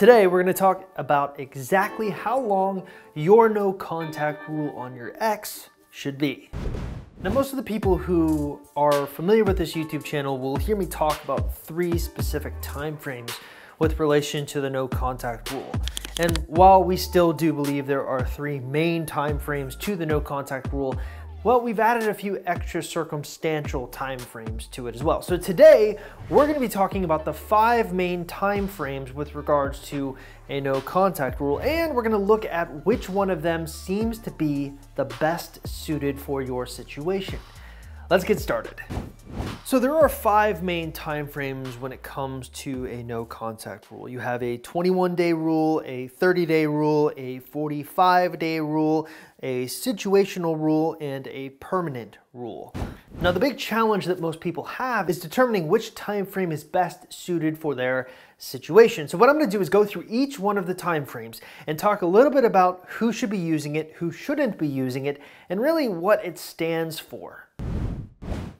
Today, we're gonna talk about exactly how long your no contact rule on your ex should be. Now, most of the people who are familiar with this YouTube channel will hear me talk about three specific timeframes with relation to the no contact rule. And while we still do believe there are three main timeframes to the no contact rule, well, we've added a few extra circumstantial timeframes to it as well. So today, we're gonna be talking about the five main timeframes with regards to a no contact rule, and we're gonna look at which one of them seems to be the best suited for your situation. Let's get started. So there are five main timeframes when it comes to a no contact rule. You have a 21 day rule, a 30 day rule, a 45 day rule, a situational rule, and a permanent rule. Now the big challenge that most people have is determining which time frame is best suited for their situation. So what I'm going to do is go through each one of the time frames and talk a little bit about who should be using it, who shouldn't be using it, and really what it stands for.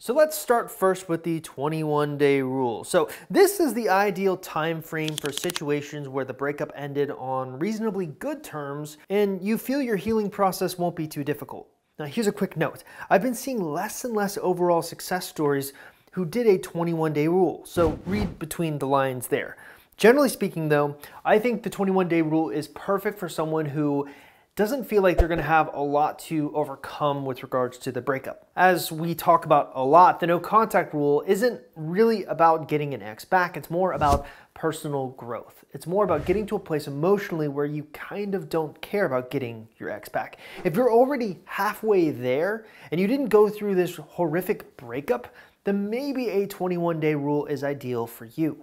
So let's start first with the 21 day rule. So this is the ideal time frame for situations where the breakup ended on reasonably good terms and you feel your healing process won't be too difficult. Now here's a quick note. I've been seeing less and less overall success stories who did a 21 day rule. So read between the lines there. Generally speaking though, I think the 21 day rule is perfect for someone who doesn't feel like they're going to have a lot to overcome with regards to the breakup. As we talk about a lot, the no contact rule isn't really about getting an ex back. It's more about personal growth. It's more about getting to a place emotionally where you kind of don't care about getting your ex back. If you're already halfway there and you didn't go through this horrific breakup, then maybe a 21 day rule is ideal for you.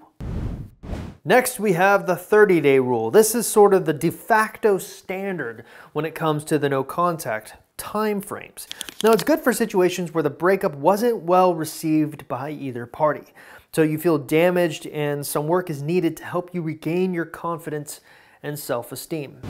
Next, we have the 30 day rule. This is sort of the de facto standard when it comes to the no contact time frames. Now, it's good for situations where the breakup wasn't well received by either party. So you feel damaged and some work is needed to help you regain your confidence and self esteem.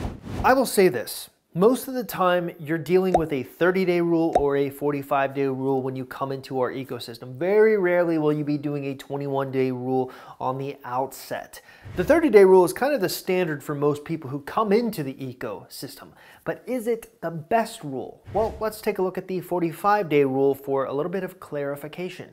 I will say this most of the time, you're dealing with a 30-day rule or a 45-day rule when you come into our ecosystem. Very rarely will you be doing a 21-day rule on the outset. The 30-day rule is kind of the standard for most people who come into the ecosystem, but is it the best rule? Well, let's take a look at the 45-day rule for a little bit of clarification.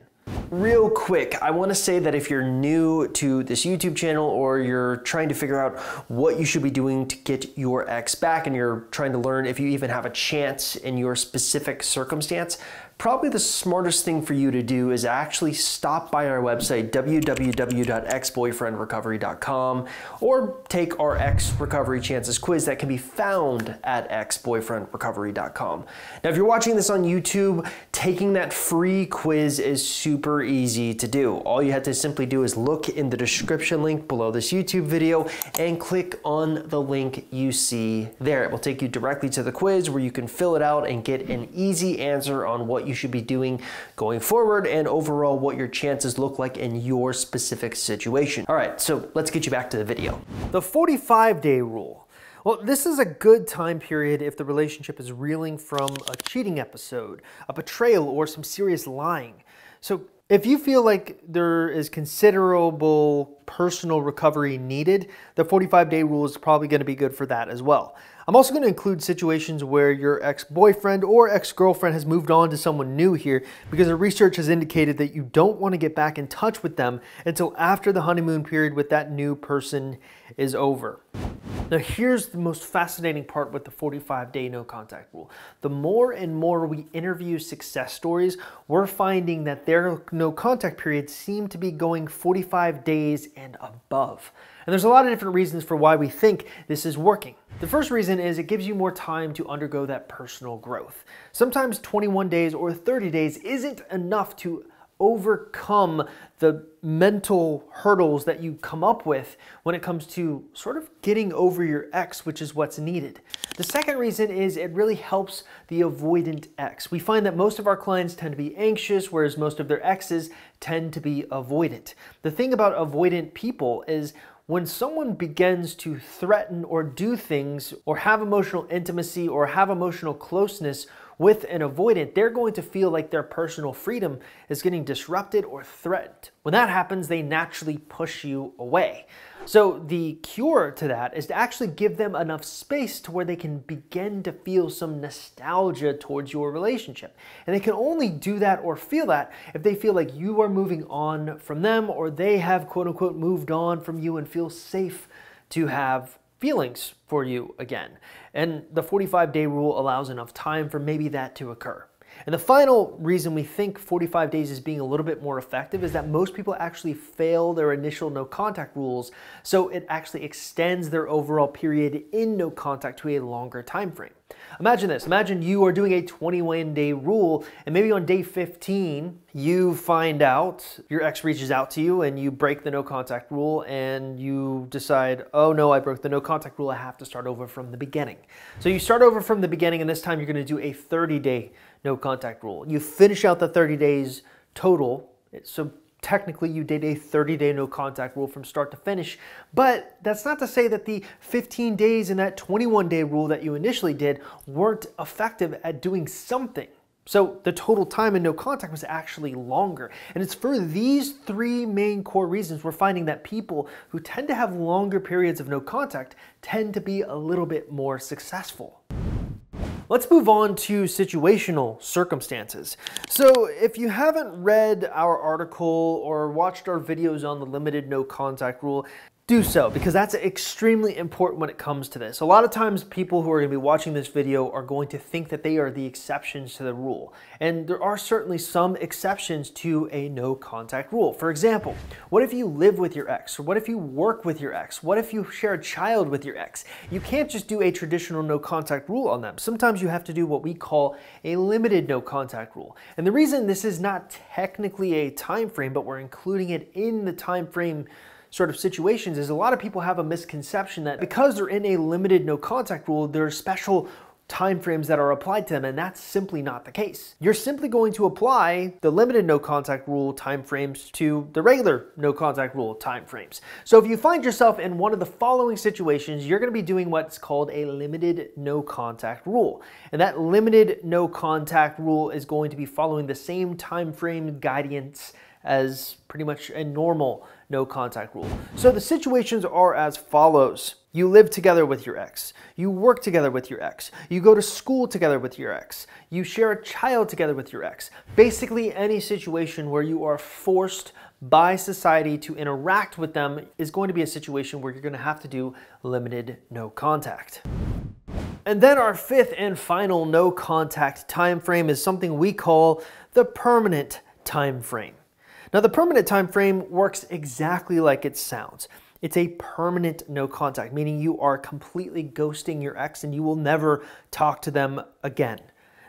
Real quick, I want to say that if you're new to this YouTube channel or you're trying to figure out what you should be doing to get your ex back and you're trying to learn if you even have a chance in your specific circumstance, probably the smartest thing for you to do is actually stop by our website, www.exboyfriendrecovery.com, or take our Ex Recovery Chances quiz that can be found at exboyfriendrecovery.com. Now, if you're watching this on YouTube, taking that free quiz is super easy to do. All you have to simply do is look in the description link below this YouTube video and click on the link you see there. It will take you directly to the quiz where you can fill it out and get an easy answer on what you should be doing going forward and overall what your chances look like in your specific situation. All right, so let's get you back to the video. The 45 day rule. Well, this is a good time period if the relationship is reeling from a cheating episode, a betrayal, or some serious lying. So if you feel like there is considerable personal recovery needed, the 45 day rule is probably going to be good for that as well. I'm also going to include situations where your ex boyfriend or ex girlfriend has moved on to someone new here because the research has indicated that you don't want to get back in touch with them until after the honeymoon period with that new person is over. Now here's the most fascinating part with the 45 day no contact rule. The more and more we interview success stories, we're finding that their no contact periods seem to be going 45 days and above. And there's a lot of different reasons for why we think this is working. The first reason is it gives you more time to undergo that personal growth. Sometimes 21 days or 30 days isn't enough to overcome the mental hurdles that you come up with when it comes to sort of getting over your ex, which is what's needed. The second reason is it really helps the avoidant ex. We find that most of our clients tend to be anxious, whereas most of their exes tend to be avoidant. The thing about avoidant people is when someone begins to threaten or do things or have emotional intimacy or have emotional closeness with an avoidant, they're going to feel like their personal freedom is getting disrupted or threatened. When that happens, they naturally push you away. So the cure to that is to actually give them enough space to where they can begin to feel some nostalgia towards your relationship. And they can only do that or feel that if they feel like you are moving on from them or they have quote unquote moved on from you and feel safe to have feelings for you again. And the 45 day rule allows enough time for maybe that to occur. And the final reason we think 45 days is being a little bit more effective is that most people actually fail their initial no contact rules, so it actually extends their overall period in no contact to a longer time frame. Imagine this, imagine you are doing a 21 day rule and maybe on day 15, you find out your ex reaches out to you and you break the no contact rule and you decide, oh no, I broke the no contact rule. I have to start over from the beginning. So you start over from the beginning and this time you're gonna do a 30 day no contact rule. You finish out the 30 days total. So technically you did a 30 day no contact rule from start to finish, but that's not to say that the 15 days and that 21 day rule that you initially did weren't effective at doing something. So the total time in no contact was actually longer. And it's for these three main core reasons we're finding that people who tend to have longer periods of no contact tend to be a little bit more successful. Let's move on to situational circumstances. So if you haven't read our article or watched our videos on the limited no contact rule, do so because that's extremely important when it comes to this. A lot of times people who are going to be watching this video are going to think that they are the exceptions to the rule. And there are certainly some exceptions to a no contact rule. For example, what if you live with your ex? Or what if you work with your ex? What if you share a child with your ex? You can't just do a traditional no contact rule on them. Sometimes you have to do what we call a limited no contact rule. And the reason this is not technically a time frame, but we're including it in the time frame sort of situations is a lot of people have a misconception that because they're in a limited no contact rule, there are special timeframes that are applied to them and that's simply not the case. You're simply going to apply the limited no contact rule timeframes to the regular no contact rule timeframes. So if you find yourself in one of the following situations, you're going to be doing what's called a limited no contact rule. And that limited no contact rule is going to be following the same time frame guidance as pretty much a normal no contact rule. So the situations are as follows. You live together with your ex. You work together with your ex. You go to school together with your ex. You share a child together with your ex. Basically, any situation where you are forced by society to interact with them is going to be a situation where you're going to have to do limited no contact. And then our fifth and final no contact time frame is something we call the permanent time frame. Now the permanent time frame works exactly like it sounds. It's a permanent no contact, meaning you are completely ghosting your ex and you will never talk to them again.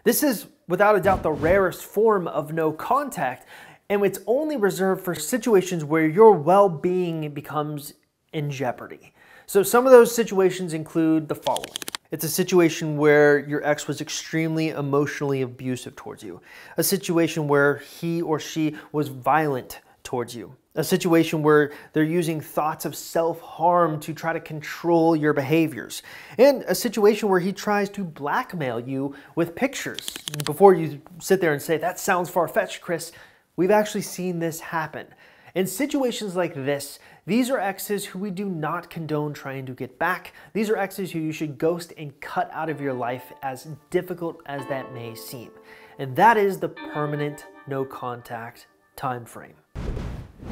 This is without a doubt the rarest form of no contact, and it's only reserved for situations where your well being becomes in jeopardy. So, some of those situations include the following it's a situation where your ex was extremely emotionally abusive towards you, a situation where he or she was violent towards you, a situation where they're using thoughts of self harm to try to control your behaviors, and a situation where he tries to blackmail you with pictures. Before you sit there and say, that sounds far fetched, Chris, we've actually seen this happen. In situations like this, these are exes who we do not condone trying to get back. These are exes who you should ghost and cut out of your life, as difficult as that may seem. And that is the permanent no contact time frame.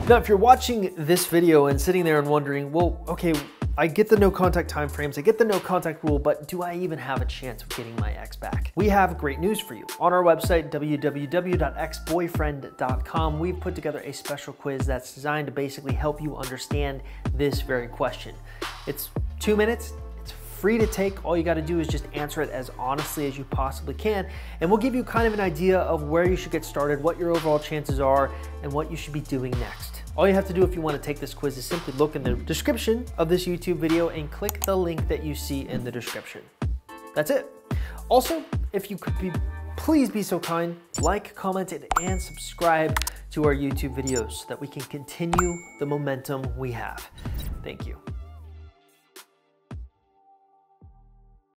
Now, if you're watching this video and sitting there and wondering, well, okay, I get the no contact timeframes, I get the no contact rule, but do I even have a chance of getting my ex back? We have great news for you. On our website, www.exboyfriend.com, we've put together a special quiz that's designed to basically help you understand this very question. It's two minutes, it's free to take. All you gotta do is just answer it as honestly as you possibly can, and we'll give you kind of an idea of where you should get started, what your overall chances are, and what you should be doing next. All you have to do if you wanna take this quiz is simply look in the description of this YouTube video and click the link that you see in the description. That's it. Also, if you could be, please be so kind, like, comment, and subscribe to our YouTube videos so that we can continue the momentum we have. Thank you.